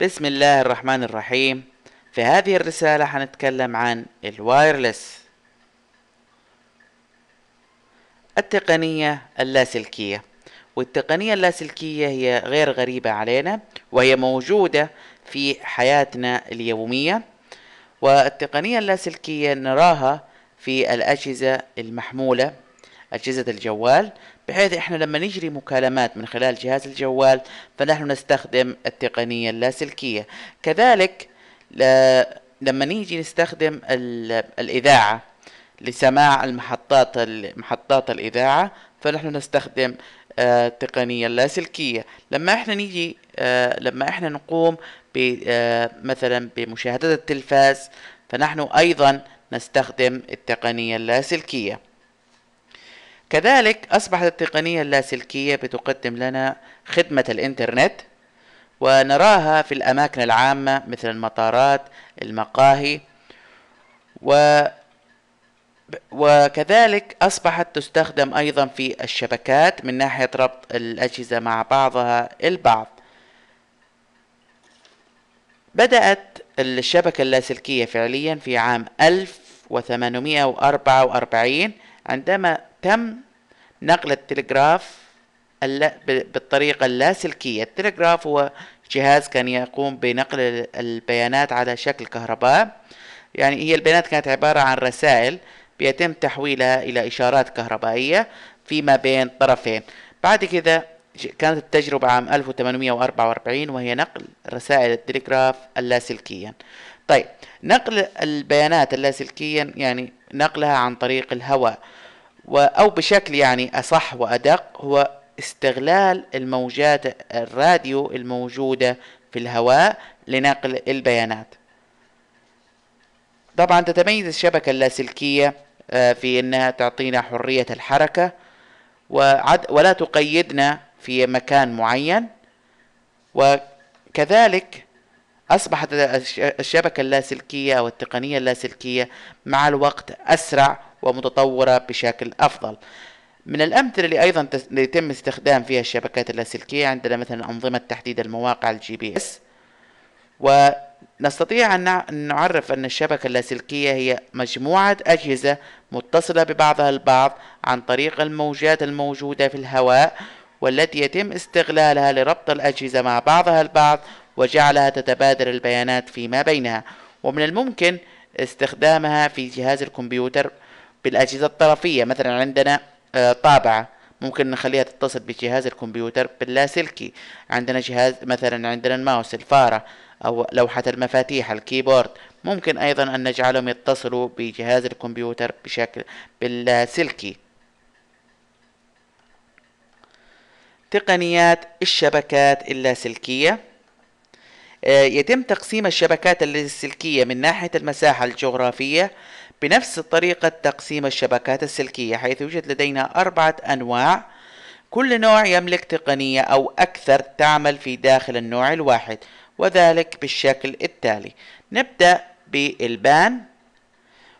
بسم الله الرحمن الرحيم في هذه الرسالة حنتكلم عن الوايرلس التقنية اللاسلكية والتقنية اللاسلكية هي غير غريبة علينا وهي موجودة في حياتنا اليومية والتقنية اللاسلكية نراها في الأجهزة المحمولة أجهزة الجوال بحيث احنا لما نجري مكالمات من خلال جهاز الجوال فنحن نستخدم التقنية اللاسلكية كذلك لما نيجي نستخدم الإذاعة لسماع المحطات محطات الإذاعة فنحن نستخدم آه، التقنية اللاسلكية لما احنا نيجي آه، لما احنا نقوم آه، مثلا بمشاهدة التلفاز فنحن أيضا نستخدم التقنية اللاسلكية كذلك أصبحت التقنية اللاسلكية بتقدم لنا خدمة الإنترنت ونراها في الأماكن العامة مثل المطارات المقاهي و وكذلك أصبحت تستخدم أيضا في الشبكات من ناحية ربط الأجهزة مع بعضها البعض بدأت الشبكة اللاسلكية فعليا في عام 1844 عندما تم نقل التلغراف بالطريقة اللاسلكية التلغراف هو جهاز كان يقوم بنقل البيانات على شكل كهرباء يعني هي البيانات كانت عبارة عن رسائل بيتم تحويلها إلى إشارات كهربائية فيما بين طرفين بعد كذا كانت التجربة عام 1844 وهي نقل رسائل التلغراف اللاسلكيا طيب نقل البيانات اللاسلكيا يعني نقلها عن طريق الهواء أو بشكل يعني أصح وأدق هو استغلال الموجات الراديو الموجودة في الهواء لنقل البيانات طبعا تتميز الشبكة اللاسلكية آه، في أنها تعطينا حرية الحركة ولا تقيدنا في مكان معين وكذلك أصبحت الشبكة اللاسلكية والتقنية اللاسلكية مع الوقت أسرع ومتطورة بشكل أفضل من الأمثلة اللي أيضا يتم استخدام فيها الشبكات اللاسلكية عندنا مثلا أنظمة تحديد المواقع الجي بي اس ونستطيع أن نعرف أن الشبكة اللاسلكية هي مجموعة أجهزة متصلة ببعضها البعض عن طريق الموجات الموجودة في الهواء والتي يتم استغلالها لربط الأجهزة مع بعضها البعض وجعلها تتبادل البيانات فيما بينها ومن الممكن استخدامها في جهاز الكمبيوتر بالأجهزة الطرفية مثلا عندنا آه، طابعة ممكن نخليها تتصل بجهاز الكمبيوتر باللاسلكي عندنا جهاز مثلا عندنا الماوس الفارة أو لوحة المفاتيح الكيبورد ممكن أيضا أن نجعلهم يتصلوا بجهاز الكمبيوتر بشكل باللاسلكي تقنيات الشبكات اللاسلكيه آه، يتم تقسيم الشبكات اللاسلكية من ناحية المساحة الجغرافية بنفس طريقة تقسيم الشبكات السلكية حيث يوجد لدينا أربعة أنواع كل نوع يملك تقنية أو أكثر تعمل في داخل النوع الواحد وذلك بالشكل التالي نبدأ بالبان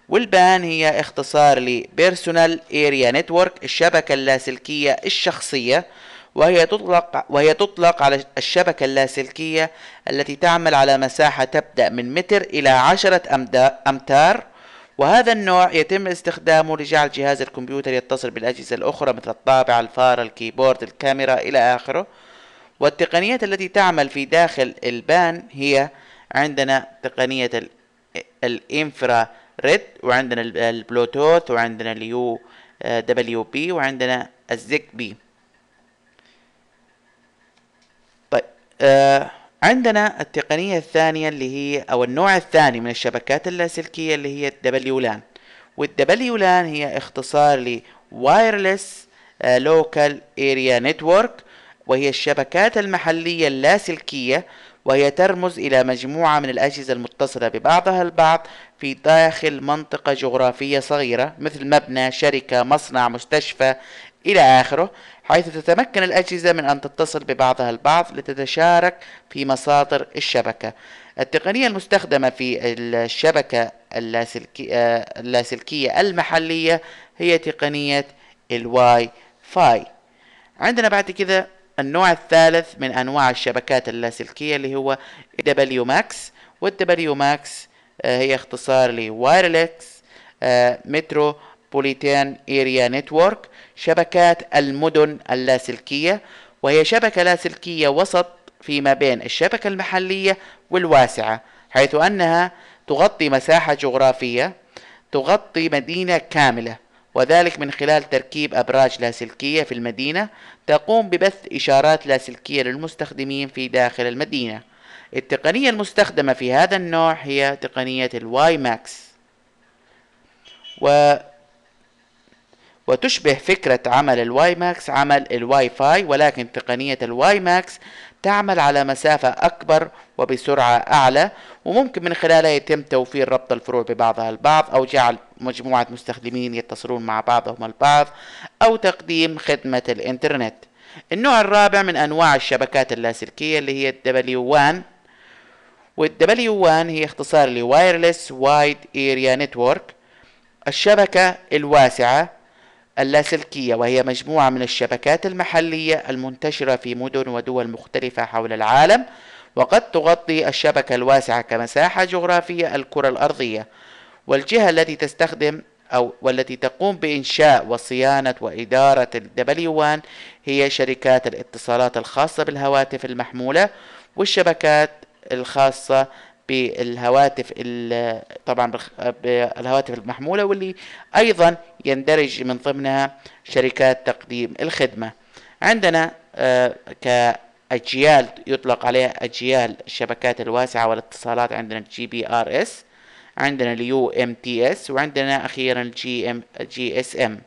والبان هي اختصار لبيرسونال اريا نتورك الشبكة اللاسلكية الشخصية وهي تطلق وهي تطلق على الشبكة اللاسلكية التي تعمل على مساحة تبدأ من متر إلى عشرة أمتار وهذا النوع يتم استخدامه لجعل جهاز الكمبيوتر يتصل بالأجهزة الأخرى مثل الطابعة الفار الكيبورد الكاميرا إلى آخره والتقنيات التي تعمل في داخل البان هي عندنا تقنية الانفرا ريد وعندنا البلوتوث وعندنا اليو دبليو بي وعندنا الزيك بي آه، عندنا التقنية الثانية اللي هي أو النوع الثاني من الشبكات اللاسلكية اللي هي الدبليو لان والدبليو لان هي اختصار ل Wireless آه، Local Area Network وهي الشبكات المحلية اللاسلكية وهي ترمز إلى مجموعة من الأجهزة المتصلة ببعضها البعض في داخل منطقة جغرافية صغيرة مثل مبنى، شركة، مصنع، مستشفى، إلى آخره حيث تتمكن الأجهزة من أن تتصل ببعضها البعض لتتشارك في مصادر الشبكة التقنية المستخدمة في الشبكة آه، اللاسلكية المحلية هي تقنية الواي فاي عندنا بعد كذا النوع الثالث من أنواع الشبكات اللاسلكية اللي هو دبليو ماكس والدبليو ماكس هي اختصار لوايرلكس آه، مترو بوليتان إيريا نتورك شبكات المدن اللاسلكية وهي شبكة لاسلكية وسط فيما بين الشبكة المحلية والواسعة حيث أنها تغطي مساحة جغرافية تغطي مدينة كاملة وذلك من خلال تركيب أبراج لاسلكية في المدينة تقوم ببث إشارات لاسلكية للمستخدمين في داخل المدينة التقنية المستخدمة في هذا النوع هي تقنية الواي ماكس و وتشبه فكرة عمل الواي ماكس عمل الواي فاي ولكن تقنية الواي ماكس تعمل على مسافة أكبر وبسرعة أعلى وممكن من خلالها يتم توفير ربط الفروع ببعضها البعض أو جعل مجموعة مستخدمين يتصلون مع بعضهم البعض أو تقديم خدمة الإنترنت النوع الرابع من أنواع الشبكات اللاسلكية اللي هي الدبليو 1 والدبليو 1 هي اختصار لوايرلس وايد اريا نتورك الشبكة الواسعة اللاسلكية وهي مجموعة من الشبكات المحلية المنتشرة في مدن ودول مختلفة حول العالم وقد تغطي الشبكة الواسعة كمساحة جغرافية الكرة الأرضية والجهة التي تستخدم أو والتي تقوم بإنشاء وصيانة وإدارة الدبليوان هي شركات الاتصالات الخاصة بالهواتف المحمولة والشبكات الخاصة بالهواتف طبعا بالهواتف المحمولة واللي أيضا يندرج من ضمنها شركات تقديم الخدمة عندنا آه، كأجيال يطلق عليها أجيال الشبكات الواسعة والاتصالات عندنا جي بي ار اس عندنا اليو ام تي اس وعندنا أخيرا جي ام جي اس ام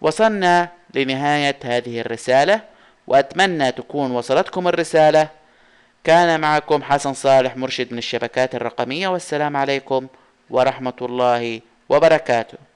وصلنا لنهاية هذه الرسالة وأتمنى تكون وصلتكم الرسالة كان معكم حسن صالح مرشد من الشبكات الرقمية والسلام عليكم ورحمة الله وبركاته